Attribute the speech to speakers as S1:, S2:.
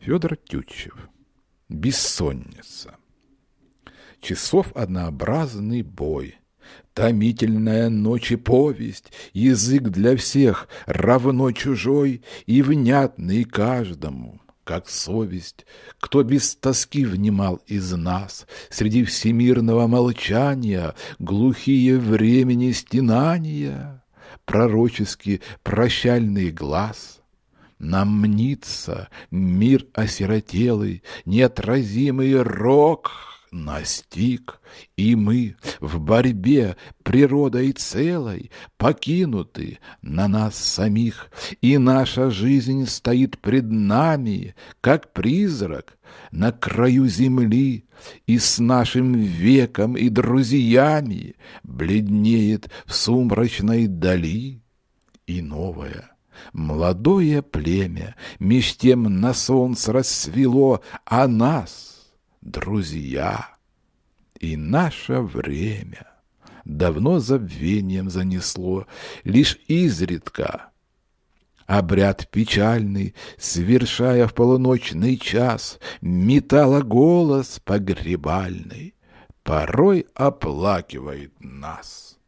S1: Федор Тютчев. Бессонница. Часов однообразный бой. Томительная ночь и повесть, Язык для всех равно чужой И внятный каждому, как совесть. Кто без тоски внимал из нас Среди всемирного молчания Глухие времени стенания, пророческий прощальный глаз — нам мнится мир осиротелый, неотразимый рок настиг, и мы в борьбе природой целой покинуты на нас самих, и наша жизнь стоит пред нами, как призрак на краю земли, и с нашим веком и друзьями бледнеет в сумрачной дали и новая Молодое племя меж тем на солнце рассвело, а нас, друзья, и наше время давно забвением занесло, лишь изредка — Обряд печальный, свершая в полуночный час, Метала голос погребальный, порой оплакивает нас.